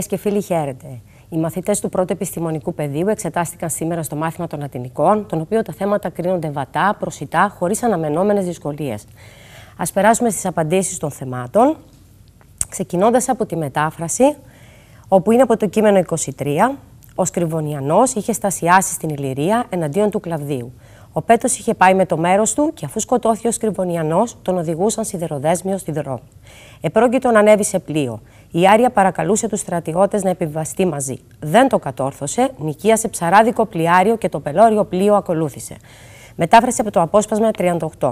Φίλες και φίλοι, χαίρετε. Οι μαθητές του πρώτου επιστημονικού πεδίου εξετάστηκαν σήμερα στο μάθημα των Ατινικών, τον οποίο τα θέματα κρίνονται βατά, προσιτά, χωρίς αναμενόμενες δυσκολίες. Ας περάσουμε στις απαντήσεις των θεμάτων, ξεκινώντας από τη μετάφραση, όπου είναι από το κείμενο 23. Ο Σκριβωνιανός είχε στασιάσει στην Ηλυρία εναντίον του Κλαβδίου. Ο Πέτος είχε πάει με το μέρος του και αφού σκοτώθηκε ο Σκριβωνιανός, τον οδηγούσαν σιδεροδέσμιο στη δρόμη. Επρόκειτο να ανέβει σε πλοίο. Η Άρια παρακαλούσε τους στρατιώτε να επιβαστεί μαζί. Δεν το κατόρθωσε, νοικίασε ψαράδικο πλοιάριο και το πελώριο πλοίο ακολούθησε. Μετάφρασε από το απόσπασμα 38.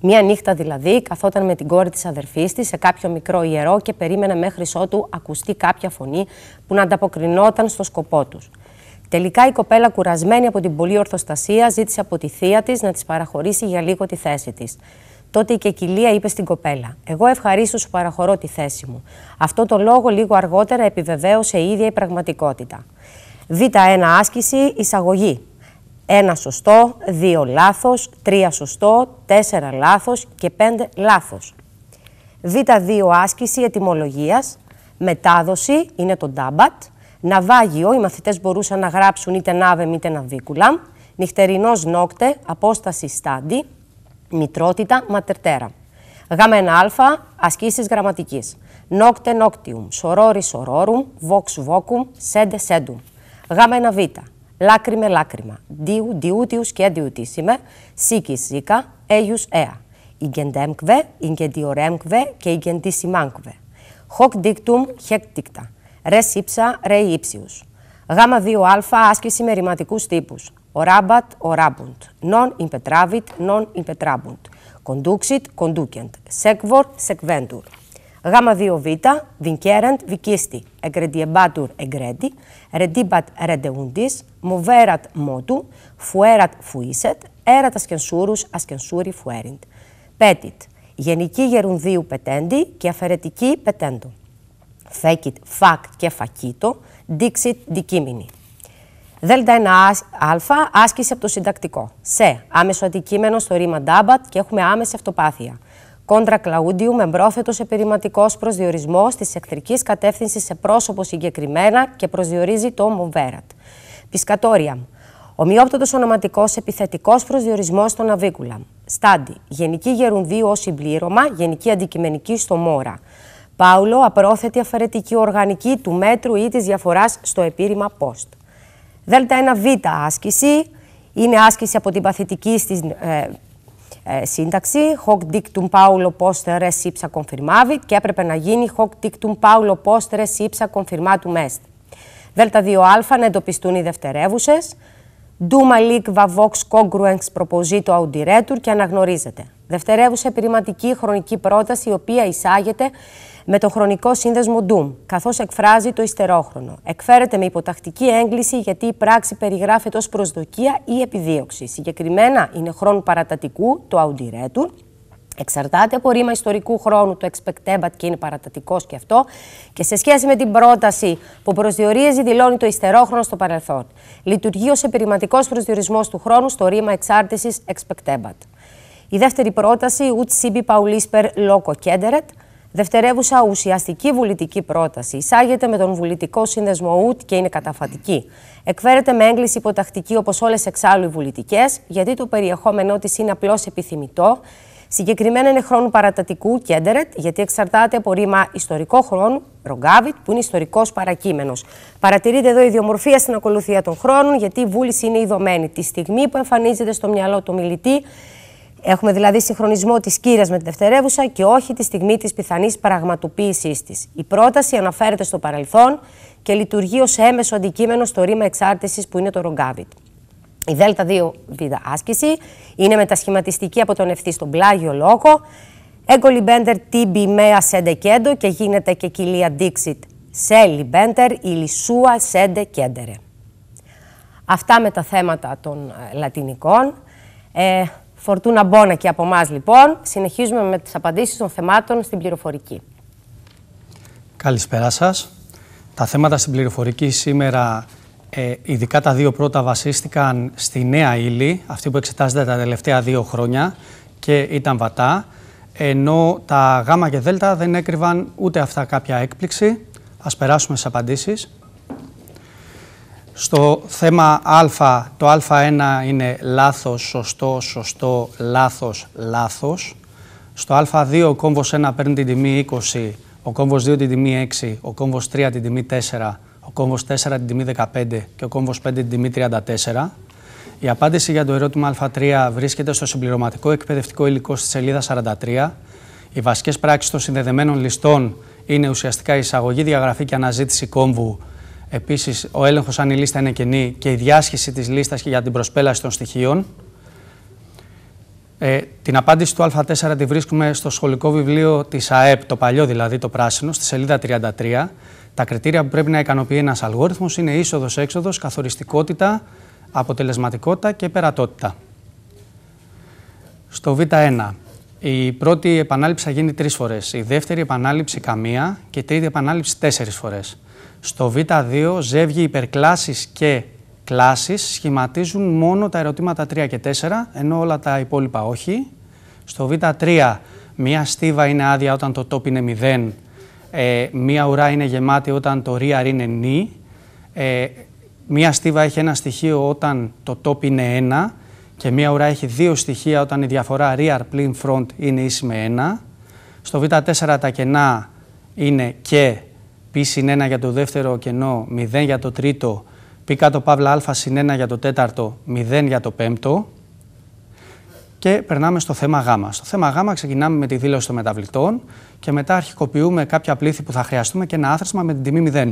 Μία νύχτα δηλαδή, καθόταν με την κόρη της αδερφής της σε κάποιο μικρό ιερό και περίμενε μέχρι ότου ακουστεί κάποια φωνή που να ανταποκρινόταν στο σκοπό τους. Τελικά η κοπέλα, κουρασμένη από την πολλή ορθοστασία, ζήτησε από τη θεία της να της παραχωρήσει για λίγο τη θέση της. Τότε η Κεκυλία είπε στην κοπέλα: Εγώ ευχαρίστω σου παραχωρώ τη θέση μου. Αυτό το λόγο λίγο αργότερα επιβεβαίωσε η ίδια η πραγματικότητα. Β1 άσκηση, εισαγωγή. Ένα σωστό, δύο λάθος, τρία σωστό, τέσσερα λάθος και πέντε λάθος. Β2 άσκηση ετοιμολογίας. μετάδοση είναι το ντάμπατ, ναυάγιο, οι μαθητές μπορούσαν να γράψουν είτε ναύεμ είτε ναβίκουλα. Νυχτερινός νόκτε, απόσταση στάντι, μητρότητα, γάμενα άλφα, ασκησεις γραμματικής. Νόκτε νόκτιουμ, σωρορι σορόρουμ, σωρόρουμ, βόξ βόκουμ, σεντουμ γάμενα σέντουμ. Γ1β, λάκρι λάκριμα. Διου, διούτιους και διουτίσιμε, σίκης ζήκα, έιους έα. Ιγεντέμκβε, ιγεντιορέμκβε και ιγεντισιμάνκβε. Χοκ δίκτουμ, χεκ δίκτα. Ρε σύψα, ρε υψιους γαμα Γ2α, άσκηση με ρηματικού τύπου. Orabat, orabund. νόν impetravit, νόν impetrabunt. Conduxit, conducent. Sequor, sequentur. Γάμα 2 β, vincerent, vincisti. Εγκρεντιεμπάτουρ, εγκρέντι, Ρεντίμπατ, ρεντεούντις, Μοβέρατ, μότου. Φουέρατ, φουίσετ. Έρατ ασκενσούρου, ασκενσούρι, φουέριντ. Πέτιτ. Γενική γερουνδίου πετέντι και αφαιρετική πετέντο. Φέκιτ, φακ και φακίτο. Δίξιτ, δικήμινη. Δ1α άσκηση από το συντακτικό. Σε άμεσο αντικείμενο στο ρήμα ντάμπατ και έχουμε άμεση αυτοπάθεια. Κόντρα Κλαούντιου με μπρόθετο επιρρηματικό προσδιορισμός της εχθρικής κατεύθυνσης σε πρόσωπο συγκεκριμένα και προσδιορίζει το Μοβέρατ. Πισκατόρια. Ομοιόπτοτο ονοματικός επιθετικός προσδιορισμός στον Αβίκουλα. Στάντι. Γενική γερουνδίου ως συμπλήρωμα, γενική αντικειμενική στο Μόρα. Πάουλο. Απρόθετη αφαιρετική οργανική του μέτρου ή της διαφοράς στο επίρρημα post. Δελτα 1 άσκηση είναι άσκηση από την παθητική στη ε, ε, σύνταξη hoc dictum paulo poster res ipsa confirmavit και έπρεπε να γίνει hoc dictum paulo poster res ipsa confirmatum est. Δ2α να εντοπιστούν οι δευτερεύουσες. Duma lic vox congruens proposito audiretur και αναγνωρίζεται. Δευτερεύουσα επιρρηματική χρονική πρόταση η οποία εισάγεται με το χρονικό σύνδεσμο DOOM, καθώς εκφράζει το ιστερόχρονο. Εκφέρεται με υποτακτική έγκληση γιατί η πράξη περιγράφεται ως προσδοκία ή επιδίωξη. Συγκεκριμένα είναι χρόνο παρατατικού, το «audiretum». Εξαρτάται από ρήμα ιστορικού χρόνου, το expectabat και είναι παρατατικός και αυτό, και σε σχέση με την πρόταση που προσδιορίζει, δηλώνει το υστερόχρονο στο παρελθόν. Λειτουργεί ως επιρρηματικό προσδιορισμός του χρόνου στο ρήμα εξάρτησης expectabat. Η δεύτερη πρόταση, ut sibi paulisper loco Δευτερεύουσα ουσιαστική βουλητική πρόταση εισάγεται με τον βουλητικό σύνδεσμο ΟΥΤ και είναι καταφατική. Εκφέρεται με έγκληση υποτακτική όπως όλες εξάλλου οι βουλητικές, γιατί το περιεχόμενό της είναι απλώς επιθυμητό. Συγκεκριμένα είναι χρόνου παρατατικού κέντερετ, γιατί εξαρτάται από ρήμα ιστορικό χρόνου, ρογκάβιτ, που είναι ιστορικός παρακείμενος. Παρατηρείται εδώ η ιδιομορφία στην ακολουθία των χρόνων, γιατί η βούληση είναι ειδωμένη. Τη στιγμή που εμφανίζεται στο μυαλό του μιλητή, Έχουμε δηλαδή συγχρονισμό της κύρια με τη δευτερεύουσα και όχι τη στιγμή της πιθανής πραγματοποίησής της. Η πρόταση αναφέρεται στο παρελθόν και λειτουργεί ως έμεσο αντικείμενο στο ρήμα εξάρτησης που είναι το ρογκάβιτ. Η ΔΕΛΤΑ2 β άσκηση είναι μετασχηματιστική από τον ευθύ στον πλάγιο λόγο. «Εγκολιμπέντερ μπέντερ τίμπι με σέντε κέντο και γίνεται και κοιλία ντίξιτ σε λιμπέντερ η λισούα σέντε κέντερε. Αυτά με τα θέματα των ε, λατινικών. Ε, Φορτούνα Μπόνα και από εμάς λοιπόν. Συνεχίζουμε με τις απαντήσεις των θεμάτων στην πληροφορική. Καλησπέρα σας. Τα θέματα στην πληροφορική σήμερα, ε, ειδικά τα δύο πρώτα, βασίστηκαν στη νέα ύλη, αυτή που εξετάζεται τα τελευταία δύο χρόνια και ήταν βατά, ενώ τα γάμα και Δ δεν έκρυβαν ούτε αυτά κάποια έκπληξη. Ας περάσουμε στις απαντήσεις. Στο θέμα α, το α1 είναι λάθος, σωστό, σωστό, λάθος, λάθος. Στο α2 ο κόμβος 1 παίρνει την τιμή 20, ο κόμβος 2 την τιμή 6, ο κόμβος 3 την τιμή 4, ο κόμβος 4 την τιμή 15 και ο κόμβος 5 την τιμή 34. Η απάντηση για το ερώτημα α3 βρίσκεται στο συμπληρωματικό εκπαιδευτικό υλικό στη σελίδα 43. Οι βασικές πράξεις των συνδεδεμένων ληστών είναι ουσιαστικά η εισαγωγή, διαγραφή και αναζήτηση κόμβου Επίσης, ο έλεγχος αν η λίστα είναι κενή και η διάσχεση της λίστας για την προσπέλαση των στοιχείων. Ε, την απάντηση του Α4 τη βρίσκουμε στο σχολικό βιβλίο της ΑΕΠ, το παλιό δηλαδή, το πράσινο, στη σελίδα 33. Τα κριτήρια που πρέπει να ικανοποιεί ένας αλγόριθμος είναι είσοδο-έξοδο, καθοριστικότητα, αποτελεσματικότητα και περατότητα. Στο Β1. Η πρώτη επανάληψη θα γίνει τρεις φορές. Η δεύτερη επανάληψη καμία και η τρίτη επανάληψη τέσσερις φορές. Στο Β2 ζεύγοι υπερκλάσεις και κλάσεις σχηματίζουν μόνο τα ερωτήματα 3 και 4, ενώ όλα τα υπόλοιπα όχι. Στο Β3 μία στίβα είναι άδεια όταν το top είναι 0, ε, μία ουρά είναι γεμάτη όταν το rear είναι νη, ε, μία στίβα έχει ένα στοιχείο όταν το top είναι 1 και μία ουρά έχει δύο στοιχεία όταν η διαφορά rear πλην front είναι ίση με 1. Στο Β4 τα κενά είναι και πι συν 1 για το δεύτερο κενό, 0 για το τρίτο, πι κάτω παύλα α συν 1 για το τέταρτο, 0 για το πέμπτο. Και περνάμε στο θέμα Γ. Στο θέμα Γ ξεκινάμε με τη δήλωση των μεταβλητών και μετά αρχικοποιούμε κάποια πλήθη που θα χρειαστούμε και ένα άθροισμα με την τιμή 0.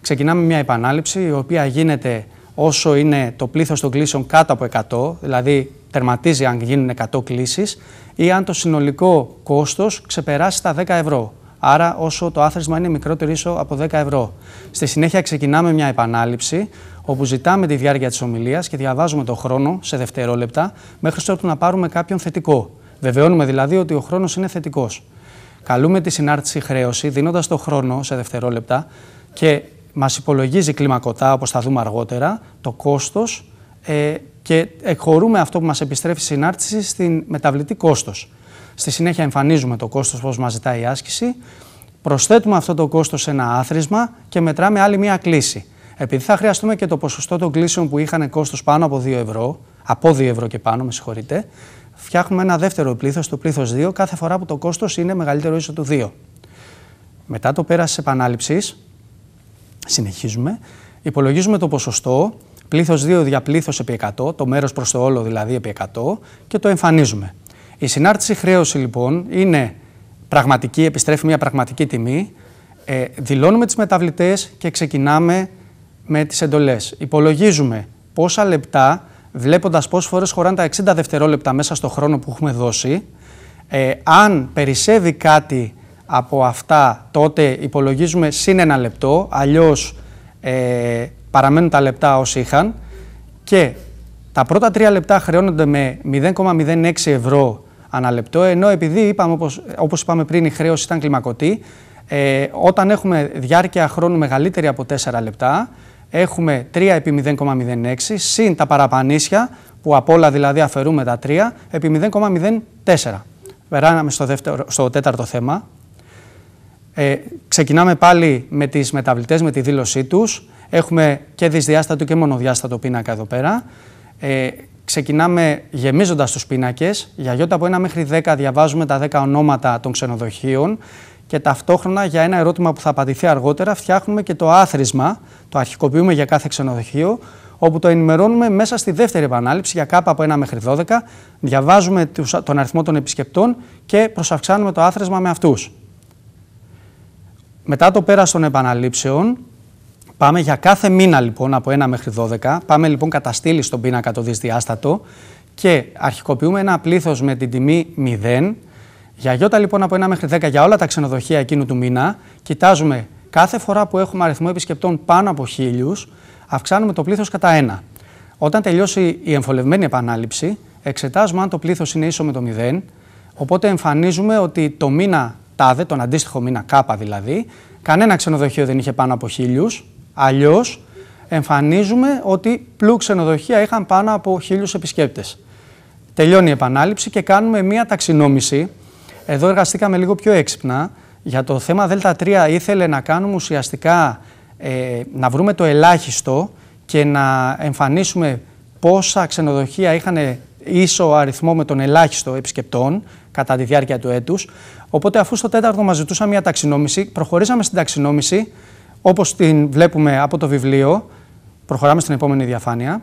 Ξεκινάμε μια επανάληψη η οποία γίνεται όσο είναι το πλήθος των κλήσεων κάτω από 100, δηλαδή τερματίζει αν γίνουν 100 κλήσεις ή αν το συνολικό κόστος ξεπεράσει τα 10 ευρώ άρα όσο το άθροισμα είναι μικρότερο ίσο από 10 ευρώ. Στη συνέχεια ξεκινάμε μια επανάληψη, όπου ζητάμε τη διάρκεια της ομιλίας και διαβάζουμε το χρόνο σε δευτερόλεπτα, μέχρι ώστε να πάρουμε κάποιον θετικό. Βεβαιώνουμε δηλαδή ότι ο χρόνος είναι θετικός. Καλούμε τη συνάρτηση χρέωση, δίνοντας το χρόνο σε δευτερόλεπτα και μας υπολογίζει κλιμακωτά, όπως θα δούμε αργότερα, το κόστος ε, και εκχωρούμε αυτό που μας επιστρέφει η συνάρτηση στην μεταβλητή κόστος. Στη συνέχεια εμφανίζουμε το κόστος πώς μας ζητάει η άσκηση, προσθέτουμε αυτό το κόστος σε ένα άθροισμα και μετράμε άλλη μία κλίση. Επειδή θα χρειαστούμε και το ποσοστό των κλίσεων που είχαν κόστος πάνω από 2 ευρώ, από 2 ευρώ και πάνω, με συγχωρείτε, φτιάχνουμε ένα δεύτερο πλήθος, το πλήθος 2, κάθε φορά που το κόστος είναι μεγαλύτερο ίσο του 2. Μετά το πέρας της επανάληψης, συνεχίζουμε, υπολογίζουμε το ποσοστό, πλήθος 2 δια πλήθος επί 100, το μέρος προς το όλο δηλαδή επί 100 και το εμφανίζουμε. Η συνάρτηση χρέωση λοιπόν είναι πραγματική, επιστρέφει μια πραγματική τιμή. Ε, δηλώνουμε τις μεταβλητές και ξεκινάμε με τις εντολές. Υπολογίζουμε πόσα λεπτά, βλέποντας πόσες φορές χωράνε τα 60 δευτερόλεπτα μέσα στο χρόνο που έχουμε δώσει. Ε, αν περισσεύει κάτι από αυτά, τότε υπολογίζουμε συν ένα λεπτό, αλλιώς ε, παραμένουν τα λεπτά όσοι είχαν. Και τα πρώτα τρία λεπτά χρεώνονται με 0,06 ευρώ αναλεπτό, ενώ επειδή είπαμε, όπως, όπως είπαμε πριν η χρέωση ήταν κλιμακωτή, ε, όταν έχουμε διάρκεια χρόνου μεγαλύτερη από 4 λεπτά, έχουμε 3 επί 0,06 συν τα παραπανήσια, που από όλα δηλαδή αφαιρούμε τα 3, επί 0,04. Περάναμε στο, δεύτερο, στο τέταρτο θέμα. Ε, ξεκινάμε πάλι με τις μεταβλητές, με τη δήλωσή τους. Έχουμε και δυσδιάστατο και μονοδιάστατο πίνακα εδώ πέρα. Ε, ξεκινάμε γεμίζοντας τους πίνακες. Για γιώτα από 1 μέχρι 10 διαβάζουμε τα 10 ονόματα των ξενοδοχείων και ταυτόχρονα για ένα ερώτημα που θα απαντηθεί αργότερα φτιάχνουμε και το άθροισμα, το αρχικοποιούμε για κάθε ξενοδοχείο, όπου το ενημερώνουμε μέσα στη δεύτερη επανάληψη για κάπου από 1 μέχρι 12, διαβάζουμε τον αριθμό των επισκεπτών και προσαυξάνουμε το άθροισμα με αυτούς. Μετά το πέρας των επαναλήψεων, Πάμε για κάθε μήνα λοιπόν από 1 μέχρι 12. Πάμε λοιπόν κατά στήλη στον πίνακα το δυσδιάστατο και αρχικοποιούμε ένα πλήθος με την τιμή 0. Για γιώτα λοιπόν από 1 μέχρι 10 για όλα τα ξενοδοχεία εκείνου του μήνα κοιτάζουμε κάθε φορά που έχουμε αριθμό επισκεπτών πάνω από χίλιους, αυξάνουμε το πλήθος κατά 1. Όταν τελειώσει η εμφολευμένη επανάληψη εξετάζουμε αν το πλήθος είναι ίσο με το 0 οπότε εμφανίζουμε ότι το μήνα τάδε, τον αντίστοιχο μήνα κάπα δηλαδή, κανένα ξενοδοχείο δεν είχε πάνω από χίλιους. Αλλιώς εμφανίζουμε ότι πλού ξενοδοχεία είχαν πάνω από χίλιους επισκέπτες. Τελειώνει η επανάληψη και κάνουμε μία ταξινόμηση. Εδώ εργαστήκαμε λίγο πιο έξυπνα. Για το θέμα Δέλτα 3 ήθελε να κάνουμε ουσιαστικά ε, να βρούμε το ελάχιστο και να εμφανίσουμε πόσα ξενοδοχεία είχαν ίσο αριθμό με τον ελάχιστο επισκεπτών κατά τη διάρκεια του έτους. Οπότε αφού στο τέταρτο μας ζητούσαν μια ταξινόμηση, προχωρήσαμε στην ταξινόμηση όπως την βλέπουμε από το βιβλίο, προχωράμε στην επόμενη διαφάνεια,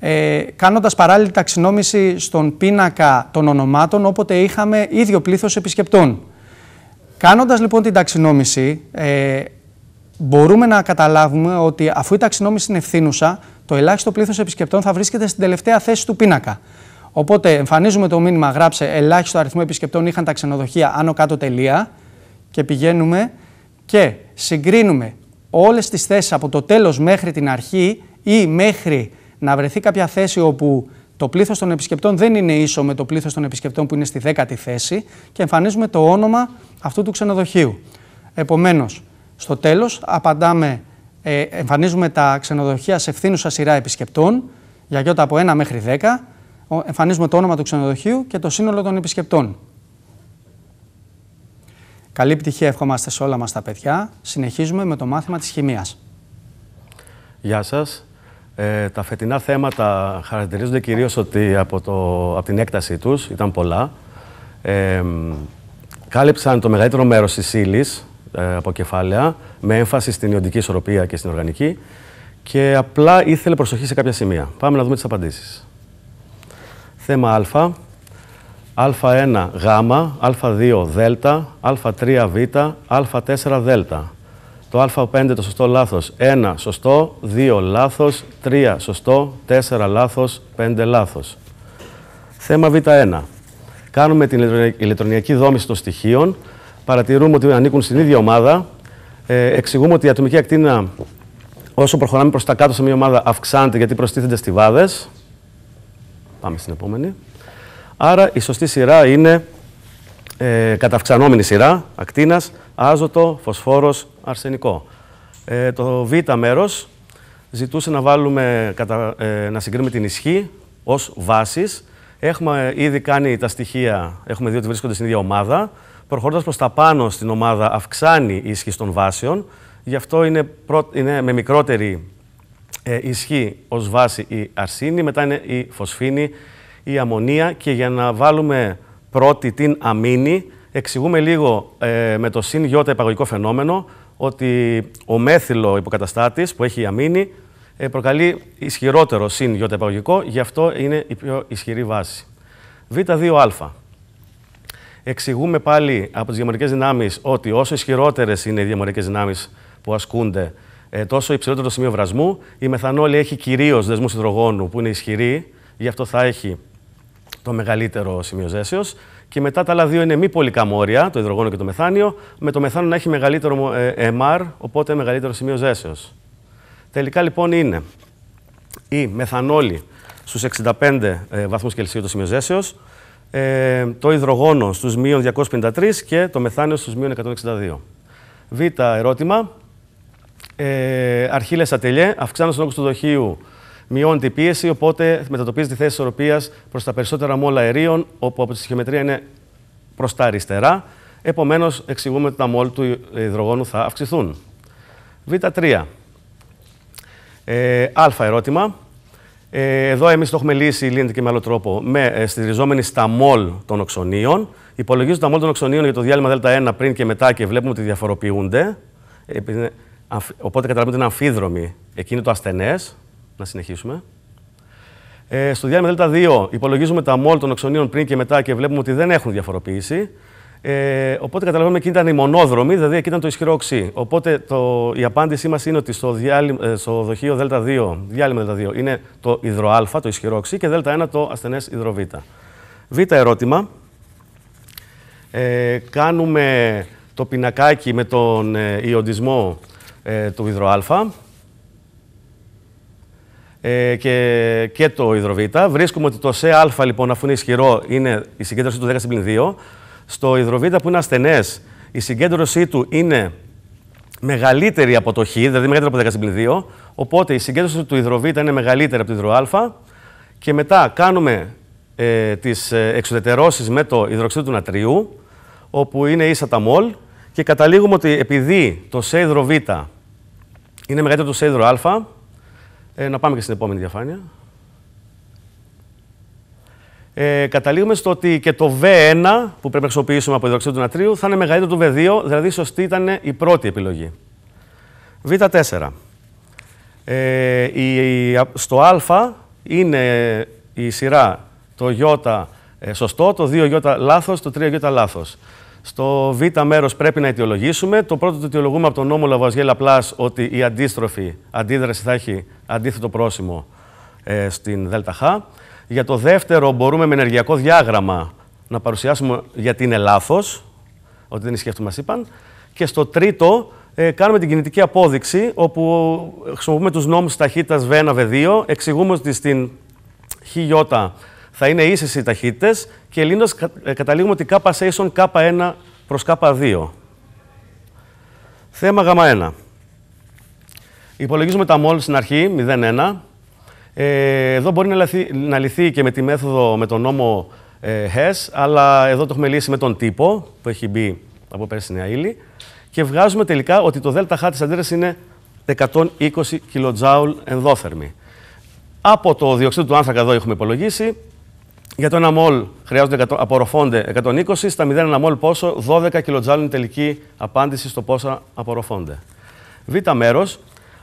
ε, κάνοντας παράλληλη ταξινόμηση στον πίνακα των ονομάτων, όποτε είχαμε ίδιο πλήθος επισκεπτών. Κάνοντας λοιπόν την ταξινόμηση, ε, μπορούμε να καταλάβουμε ότι αφού η ταξινόμηση είναι ευθύνουσα, το ελάχιστο πλήθος επισκεπτών θα βρίσκεται στην τελευταία θέση του πίνακα. Οπότε εμφανίζουμε το μήνυμα «Γράψε ελάχιστο αριθμό επισκεπτών είχαν τα ξενοδοχεία άνω κάτω τελεία» και πηγαίνουμε και συγκρίνουμε όλες τις θέσεις από το τέλος μέχρι την αρχή ή μέχρι να βρεθεί κάποια θέση όπου το πλήθος των επισκεπτών δεν είναι ίσο με το πλήθος των επισκεπτών που είναι στη δέκατη θέση και εμφανίζουμε το όνομα αυτού του ξενοδοχείου. Επομένως, στο τέλος απαντάμε, ε, εμφανίζουμε τα ξενοδοχεία σε ευθύνουσα σειρά επισκεπτών, για γιώτα από 1 μέχρι 10, εμφανίζουμε το όνομα του ξενοδοχείου και το σύνολο των επισκεπτών. Καλή επιτυχία ευχόμαστε σε όλα μας τα παιδιά. Συνεχίζουμε με το μάθημα της χημίας. Γεια σας. Ε, τα φετινά θέματα χαρακτηρίζονται κυρίως ότι από, το, από την έκτασή τους ήταν πολλά. Ε, κάλυψαν το μεγαλύτερο μέρος της ύλης ε, από κεφάλαια, με έμφαση στην ιοντική ισορροπία και στην οργανική και απλά ήθελε προσοχή σε κάποια σημεία. Πάμε να δούμε τις απαντήσεις. Θέμα Α α1 γ, α2 δ, α3 β, α4 δ. Το α5 το σωστό λάθος, 1 σωστό, 2 λάθος, 3 σωστό, 4 λάθος, 5 λάθος. Θέμα β1. Κάνουμε την ηλεκτρονιακή δόμηση των στοιχείων, παρατηρούμε ότι ανήκουν στην ίδια ομάδα, ε, εξηγούμε ότι η ατομική ακτίνα όσο προχωράμε προς τα κάτω σε μια ομάδα αυξάνεται γιατί προστίθενται στιβάδες. Πάμε στην επόμενη. Άρα η σωστή σειρά είναι ε, καταυξανόμενη σειρά, ακτίνας, άζωτο, φωσφόρος, αρσενικό. Ε, το β μέρος ζητούσε να, βάλουμε, ε, να συγκρίνουμε την ισχύ ως βάσης. Έχουμε ε, ήδη κάνει τα στοιχεία, έχουμε δει ότι βρίσκονται στην ίδια ομάδα. Προχωρώντας προς τα πάνω στην ομάδα αυξάνει η ισχύ των βάσεων. Γι' αυτό είναι, πρό είναι με μικρότερη ε, ισχύ ως βάση η αρσίνη, μετά είναι η φωσφίνη, η αμμονία και για να βάλουμε πρώτη την αμήνη, εξηγούμε λίγο ε, με το συν γιώτα επαγωγικό φαινόμενο ότι ο μέθυλο υποκαταστάτης που έχει η αμήνη ε, προκαλεί ισχυρότερο συν γιώτα επαγωγικό, γι' αυτό είναι η πιο ισχυρή βάση. Β2α. Εξηγούμε πάλι από τις διαμορικές δυνάμεις ότι όσο ισχυρότερες είναι οι διαμορικές δυνάμεις που ασκούνται, ε, τόσο υψηλότερο το σημείο βρασμού. Η μεθανόλη έχει κυρίως δεσμούς υδρογόνου που είναι ισχυρή, γι' αυτό θα έχει το μεγαλύτερο σημείο ζέσεως. Και μετά τα άλλα δύο είναι μη πολικά μόρια, το υδρογόνο και το μεθάνιο, με το μεθάνιο να έχει μεγαλύτερο ε, MR, οπότε μεγαλύτερο σημείο ζέσεως. Τελικά λοιπόν είναι η μεθανόλη στους 65 ε, βαθμούς Κελσίου το σημείο ζέσεως, ε, το υδρογόνο στους μείον 253 και το μεθάνιο στους μείον 162. Β' ερώτημα. Ε, Αρχίλες ατελιέ, αυξάνω τον του δοχείου μειώνει την πίεση, οπότε μετατοπίζει τη θέση οροπίας προς τα περισσότερα μόλα αερίων, όπου από τη στοιχειομετρία είναι προς τα αριστερά. Επομένως, εξηγούμε ότι τα μόλ του υδρογόνου θα αυξηθούν. Β3. Ε, α ερώτημα. Ε, εδώ εμείς το έχουμε λύσει, λύνεται και με άλλο τρόπο, με ε, στηριζόμενη στα μόλ των οξονίων. Υπολογίζουν τα μόλ των οξονίων για το διάλειμμα Δ1 πριν και μετά και βλέπουμε ότι διαφοροποιούνται. Ε, οπότε καταλαβαίνετε ότι είναι αμφίδρομοι. Εκείνη το ασθενές, να συνεχίσουμε. Ε, στο διαλειμμα Δέλτα Δ2 υπολογίζουμε τα μόλ των οξονίων πριν και μετά και βλέπουμε ότι δεν έχουν διαφοροποίηση. Ε, οπότε καταλαβαίνουμε ότι ήταν η μονόδρομη, δηλαδή εκεί ήταν το ισχυρό οξύ. Οπότε το, η απάντησή μας είναι ότι στο, ε, στο δοχείο Δ2, διαλειμμα Δέλτα Δ2 είναι το υδροα, το ισχυρό οξύ, και Δ1 το ασθενές υδροβ. Β ερώτημα. Ε, κάνουμε το πινακάκι με τον ε, ιοντισμό ε, του υδροα ε, και, και το υδροβήτα. Βρίσκουμε ότι το ΣΕΑ, λοιπόν, αφού είναι ισχυρό, είναι η συγκέντρωσή του 10 στην 2. Στο υδροβήτα που είναι ασθενές, η συγκέντρωσή του είναι μεγαλύτερη από το χ, δηλαδή μεγαλύτερη από το 10 στην 2. Οπότε η συγκέντρωση του υδροβήτα είναι μεγαλύτερη από το υδροα. Και μετά κάνουμε ε, τις ε, εξουδετερώσεις με το υδροξίδιο του νατρίου, όπου είναι ίσα τα μολ, και καταλήγουμε ότι επειδή το σε είναι μεγαλύτερο από το σε ε, να πάμε και στην επόμενη διαφάνεια. Ε, καταλήγουμε στο ότι και το V1 που πρέπει να χρησιμοποιήσουμε από υδροξύ του νατρίου θα είναι μεγαλύτερο του V2, δηλαδή σωστή ήταν η πρώτη επιλογή. Β4. Ε, η, στο α είναι η σειρά το Ι ε, σωστό, το 2Ι λάθος, το 3Ι λάθος. Στο β' μέρος πρέπει να αιτιολογήσουμε. Το πρώτο το αιτιολογούμε από τον νόμο Λαβουαζιέ Λαβοαζιέλα-Πλάς ότι η αντίστροφη αντίδραση θα έχει αντίθετο πρόσημο ε, στην ΔΕΛΤΑΧ. Για το δεύτερο, μπορούμε με ενεργειακό διάγραμμα να παρουσιάσουμε γιατί είναι λάθος ότι δεν ισχύει αυτό μας είπαν. Και στο τρίτο, κάνουμε την κινητική απόδειξη, όπου χρησιμοποιούμε τους νομους ταχυτητα ταχύτητα V1, V2, εξηγούμε ότι στην ΧΙΙΟΤΑ θα είναι ίσες οι ταχύτητες και λύνοντας ε, καταλήγουμε ότι K σε ίσον K1 προς K2. Θέμα Γ1. Υπολογίζουμε τα μόλ στην αρχή, 0,1. Ε, εδώ μπορεί να λυθεί, και με τη μέθοδο με τον νόμο ε, HES, αλλά εδώ το έχουμε λύσει με τον τύπο που έχει μπει από πέρσι νέα ύλη και βγάζουμε τελικά ότι το ΔΕΛΤΑΧ της αντίδρασης είναι 120 kJ ενδόθερμη. Από το διοξείδιο του άνθρακα εδώ έχουμε υπολογίσει για το 1 μολ χρειάζονται, απορροφώνται 120, στα 0,1 μολ πόσο, 12 κιλοτζάλ είναι τελική απάντηση στο πόσα απορροφώνται. Β' μέρος,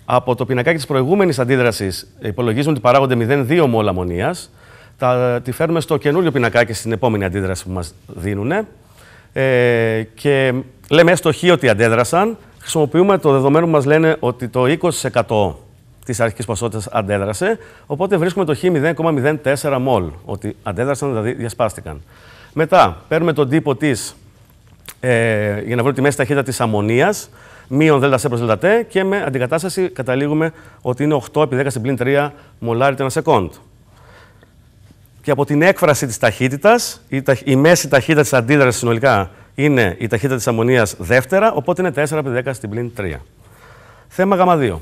από το πινακάκι της προηγούμενης αντίδρασης υπολογίζουμε ότι παράγονται 0,2 μολ αμμονίας. Τα, τη φέρνουμε στο καινούριο πινακάκι στην επόμενη αντίδραση που μας δίνουν. Ε, και λέμε έστω χ ότι αντέδρασαν. Χρησιμοποιούμε το δεδομένο που μας λένε ότι το 20% της αρχικής ποσότητας αντέδρασε. Οπότε βρίσκουμε το χ 0,04 μολ. Ότι αντέδρασαν, δηλαδή διασπάστηκαν. Μετά παίρνουμε τον τύπο της ε, για να βρούμε τη μέση ταχύτητα της αμμονίας, μείον ΔΣΕ προ ΔΤ και με αντικατάσταση καταλήγουμε ότι είναι 8 επί 10 στην πλήν 3 μολάρι ένα σεκόντ. Και από την έκφραση της ταχύτητας, η, η μέση ταχύτητα της αντίδρασης συνολικά είναι η ταχύτητα της αμμονίας δεύτερα, οπότε είναι 4 επί 10 στην πλήν 3. Θέμα Γ2.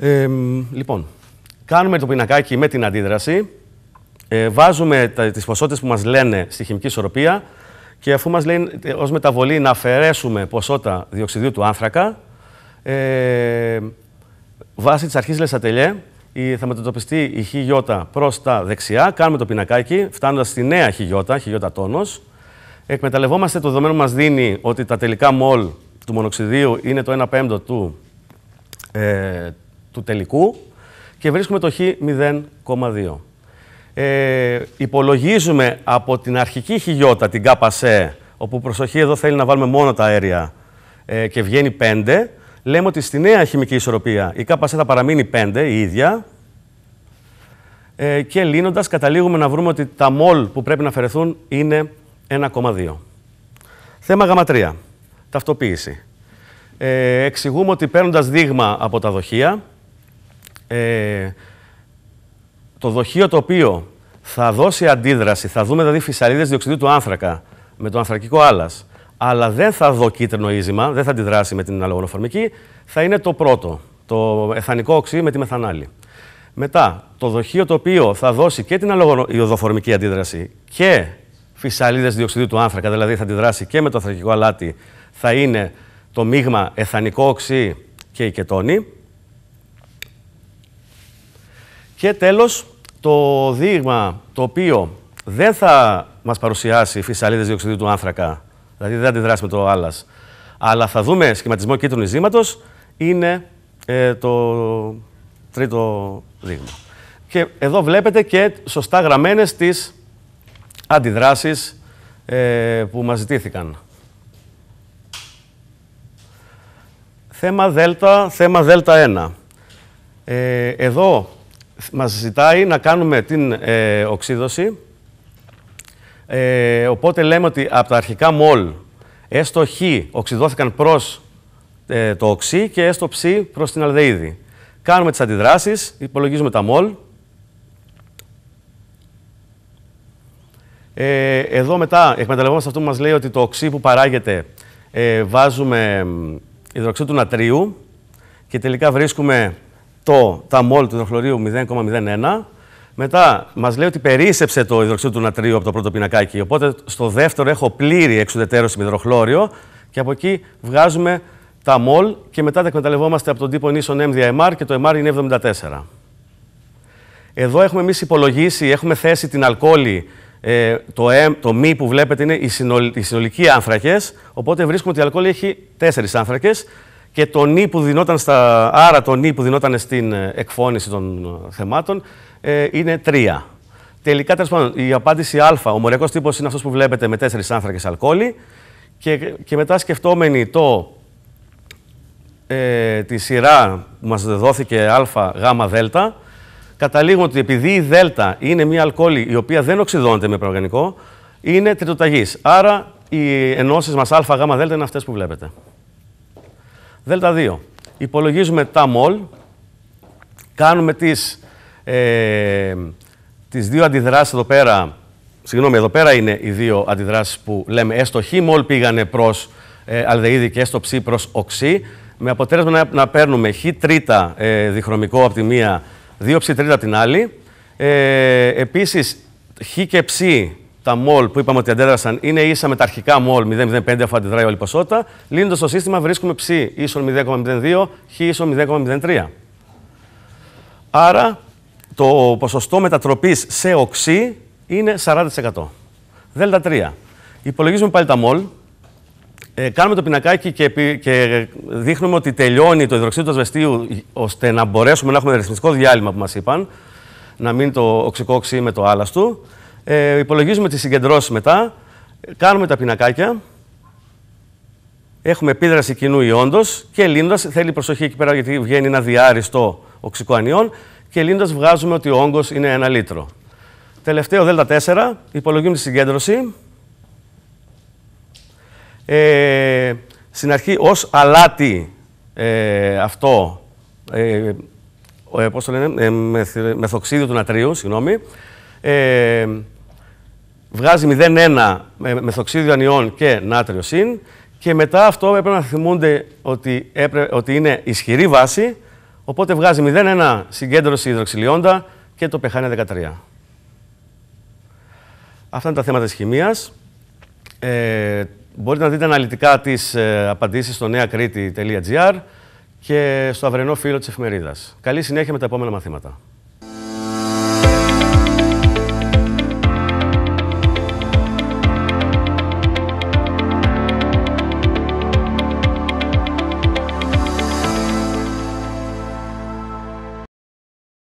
Ε, λοιπόν, κάνουμε το πινακάκι με την αντίδραση. Ε, βάζουμε τις ποσότητες που μας λένε στη χημική ισορροπία και αφού μας λένε ε, ως μεταβολή να αφαιρέσουμε ποσότητα διοξιδίου του άνθρακα, ε, βάσει της αρχής Λεσσατελιέ θα μετατοπιστεί η χι προς τα δεξιά, κάνουμε το πινακάκι, φτάνοντας στη νέα χι χι τόνος. Εκμεταλλευόμαστε το δεδομένο μας δίνει ότι τα τελικά μολ του μονοξιδίου είναι το 1 πέμπτο του, ε, του τελικού και βρίσκουμε το χ 0,2. Ε, υπολογίζουμε από την αρχική χιλιότα, την ΚΑΠΑΣΕ, όπου προσοχή εδώ θέλει να βάλουμε μόνο τα αέρια ε, και βγαίνει 5, λέμε ότι στη νέα χημική ισορροπία η ΚΑΠΑΣΕ θα παραμείνει 5, η ίδια, ε, και λύνοντας καταλήγουμε να βρούμε ότι τα μολ που πρέπει να αφαιρεθούν είναι 1,2. Θέμα γ3, ταυτοποίηση. Ε, εξηγούμε ότι παίρνοντας δείγμα από τα δοχεία, ε, το δοχείο το οποίο θα δώσει αντίδραση, θα δούμε δηλαδή φυσαλίδε διοξιδίου του άνθρακα με το ανθρακικό άλλα, αλλά δεν θα δω κίτρινο ίζημα, δεν θα αντιδράσει με την αλογονοφορμική, θα είναι το πρώτο, το εθανικό οξύ με τη μεθανάλη. Μετά, το δοχείο το οποίο θα δώσει και την αλογονοφορμική αντίδραση και φυσαλίδες διοξιδίου του άνθρακα, δηλαδή θα αντιδράσει και με το ανθρακικό αλάτι, θα είναι το μείγμα εθανικό οξύ και η κετόνη. Και τέλος, το δείγμα το οποίο δεν θα μας παρουσιάσει φυσαλίδες διοξιδίου του άνθρακα, δηλαδή δεν αντιδράσει με το άλλας, αλλά θα δούμε σχηματισμό κίτρινου ζήματος, είναι ε, το τρίτο δείγμα. Και εδώ βλέπετε και σωστά γραμμένες τις αντιδράσεις ε, που μας ζητήθηκαν. Θέμα Δέλτα, θέμα Δέλτα 1. Ε, εδώ μας ζητάει να κάνουμε την ε, οξύδωση. Ε, οπότε λέμε ότι από τα αρχικά μολ έστω χ οξυδώθηκαν προς ε, το οξύ και έστω ψ προς την αλδεΐδη. Κάνουμε τις αντιδράσεις, υπολογίζουμε τα μολ. Ε, εδώ μετά εκμεταλλευόμαστε αυτό που μας λέει ότι το οξύ που παράγεται ε, βάζουμε υδροξύ του νατρίου και τελικά βρίσκουμε το, τα μόλ του υδροχλωρίου 0,01. Μετά μας λέει ότι περίσεψε το υδροξίδιο του νατρίου από το πρώτο πινακάκι. Οπότε στο δεύτερο έχω πλήρη εξουδετερώση με υδροχλώριο και από εκεί βγάζουμε τα μολ και μετά τα εκμεταλλευόμαστε από τον τύπο νήσων M MR και το MR είναι 74. Εδώ έχουμε εμείς υπολογίσει, έχουμε θέσει την αλκοόλη. Ε, το, M, το μη που βλέπετε είναι οι, οι συνολικοί άνθρακες, Οπότε βρίσκουμε ότι η αλκοόλη έχει τέσσερις άνθρακες και το νη που δινόταν στα... Άρα το νη που δινόταν στην ε, εκφώνηση των ε, θεμάτων ε, είναι τρία. Τελικά, τέλος η απάντηση Α, ο μοριακός τύπος είναι αυτός που βλέπετε με τέσσερις άνθρακες αλκοόλη. Και, και μετά σκεφτόμενοι το, ε, τη σειρά που μας δόθηκε Α, Γ, Δ, καταλήγουμε ότι επειδή η Δ είναι μια αλκοόλη η οποία δεν οξυδώνεται με προοργανικό, είναι τριτοταγής. Άρα οι ενώσεις μας Α, Γ, Δ είναι αυτές που βλέπετε. Δέλτα 2. Υπολογίζουμε τα μολ, κάνουμε τις, ε, τις δύο αντιδράσεις εδώ πέρα, συγγνώμη, εδώ πέρα είναι οι δύο αντιδράσεις που λέμε έστω χ μολ πήγανε προς ε, αλδεΐδη και έστω ψ προς οξύ, με αποτέλεσμα να, παίρνουμε χ τρίτα ε, διχρωμικό από τη μία, δύο ψ τρίτα την άλλη. Ε, επίσης, χ και ψ τα μολ που είπαμε ότι αντέδρασαν είναι ίσα με τα αρχικά μολ 0,05 αφού αντιδράει όλη η ποσότητα. Λύνοντας το σύστημα, βρίσκουμε ψ ίσον 0,02, χ ίσον 0,03. Άρα το ποσοστό μετατροπής σε οξύ είναι 40%. Δέλτα 3. Υπολογίζουμε πάλι τα μολ. Ε, κάνουμε το πινακάκι και, και δείχνουμε ότι τελειώνει το υδροξίδιο του ασβεστίου ώστε να μπορέσουμε να έχουμε ρυθμιστικό διάλειμμα που μας είπαν, να μην το οξικό με το άλλα ε, υπολογίζουμε τις συγκεντρώσεις μετά, κάνουμε τα πινακάκια, έχουμε επίδραση κοινού ιόντος και λύνοντας, θέλει προσοχή εκεί πέρα γιατί βγαίνει ένα διάριστο οξικό και λύνοντας βγάζουμε ότι ο όγκος είναι ένα λίτρο. ΔΕΛΤΑ Δ4, υπολογίζουμε τη συγκέντρωση. Ε, στην αρχή ως αλάτι ε, αυτό, ε, ε λένε, ε, μεθοξίδιο του νατρίου, συγγνώμη, ε, βγάζει 0,1 με μεθοξίδιο ανιών και νάτριο συν και μετά αυτό έπρεπε να θυμούνται ότι, ότι είναι ισχυρή βάση, οπότε βγάζει 0,1 συγκέντρωση υδροξυλιόντα και το είναι 13. Αυτά είναι τα θέματα της χημίας. Ε, μπορείτε να δείτε αναλυτικά τις ε, απαντήσεις στο νέακρήτη.gr και στο αυρενό φύλλο της εφημερίδας. Καλή συνέχεια με τα επόμενα μαθήματα.